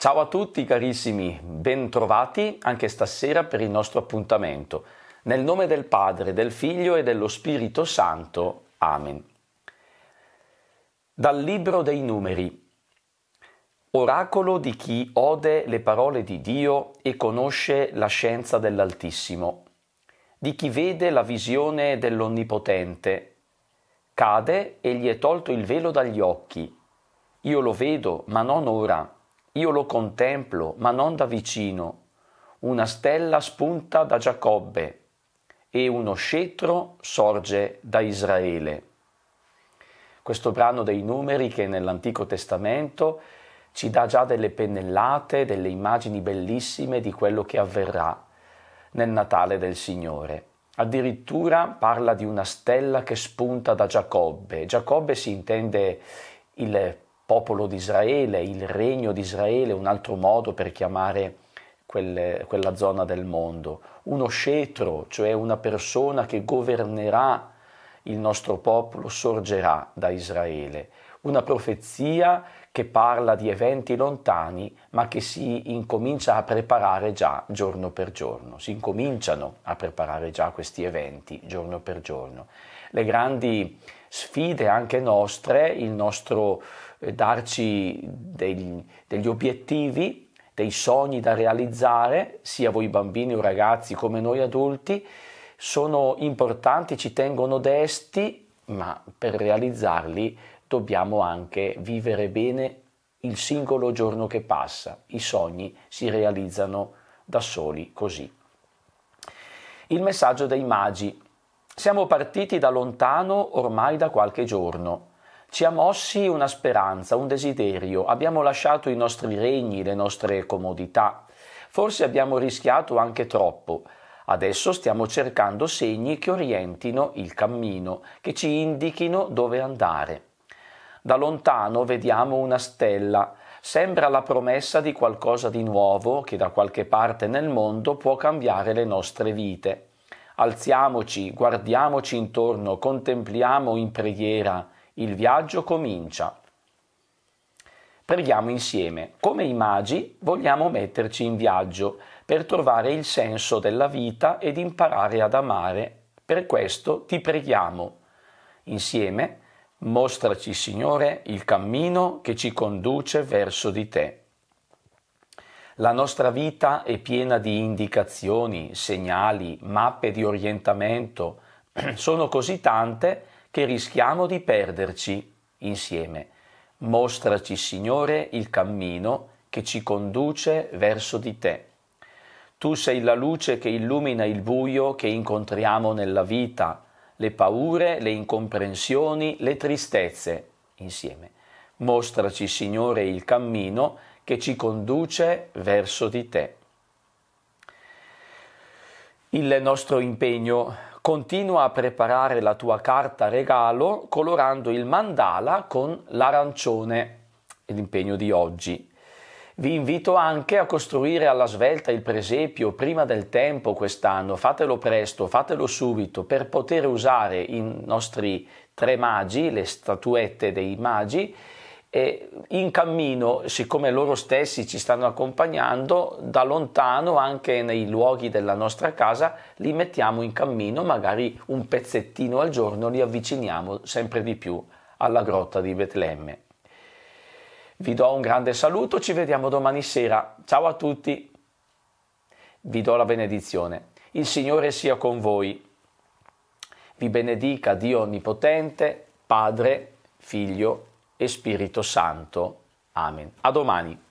Ciao a tutti carissimi, bentrovati anche stasera per il nostro appuntamento. Nel nome del Padre, del Figlio e dello Spirito Santo. Amen. Dal Libro dei Numeri. Oracolo di chi ode le parole di Dio e conosce la scienza dell'Altissimo, di chi vede la visione dell'Onnipotente. Cade e gli è tolto il velo dagli occhi. Io lo vedo, ma non ora io lo contemplo, ma non da vicino. Una stella spunta da Giacobbe e uno scettro sorge da Israele. Questo brano dei numeri che nell'Antico Testamento ci dà già delle pennellate, delle immagini bellissime di quello che avverrà nel Natale del Signore. Addirittura parla di una stella che spunta da Giacobbe. Giacobbe si intende il popolo di Israele, il regno di Israele, un altro modo per chiamare quelle, quella zona del mondo, uno scetro, cioè una persona che governerà il nostro popolo, sorgerà da Israele, una profezia che parla di eventi lontani ma che si incomincia a preparare già giorno per giorno, si incominciano a preparare già questi eventi giorno per giorno. Le grandi sfide anche nostre, il nostro eh, darci dei, degli obiettivi, dei sogni da realizzare, sia voi bambini o ragazzi come noi adulti, sono importanti, ci tengono desti, ma per realizzarli dobbiamo anche vivere bene il singolo giorno che passa. I sogni si realizzano da soli così. Il messaggio dei magi. Siamo partiti da lontano ormai da qualche giorno. Ci ha mossi una speranza, un desiderio, abbiamo lasciato i nostri regni, le nostre comodità. Forse abbiamo rischiato anche troppo. Adesso stiamo cercando segni che orientino il cammino, che ci indichino dove andare. Da lontano vediamo una stella, sembra la promessa di qualcosa di nuovo che da qualche parte nel mondo può cambiare le nostre vite. Alziamoci, guardiamoci intorno, contempliamo in preghiera, il viaggio comincia. Preghiamo insieme come i magi vogliamo metterci in viaggio per trovare il senso della vita ed imparare ad amare. Per questo ti preghiamo. Insieme, mostraci Signore il cammino che ci conduce verso di te. La nostra vita è piena di indicazioni, segnali, mappe di orientamento. Sono così tante che rischiamo di perderci insieme. Mostraci, Signore, il cammino che ci conduce verso di te. Tu sei la luce che illumina il buio che incontriamo nella vita, le paure, le incomprensioni, le tristezze insieme. Mostraci, Signore, il cammino che ci conduce verso di te. Il nostro impegno Continua a preparare la tua carta regalo colorando il mandala con l'arancione, l'impegno di oggi. Vi invito anche a costruire alla svelta il presepio prima del tempo quest'anno, fatelo presto, fatelo subito per poter usare i nostri tre magi, le statuette dei magi, e in cammino, siccome loro stessi ci stanno accompagnando, da lontano anche nei luoghi della nostra casa li mettiamo in cammino, magari un pezzettino al giorno li avviciniamo sempre di più alla grotta di Betlemme. Vi do un grande saluto, ci vediamo domani sera. Ciao a tutti. Vi do la benedizione. Il Signore sia con voi. Vi benedica Dio Onnipotente, Padre, Figlio e Spirito Santo. Amen. A domani.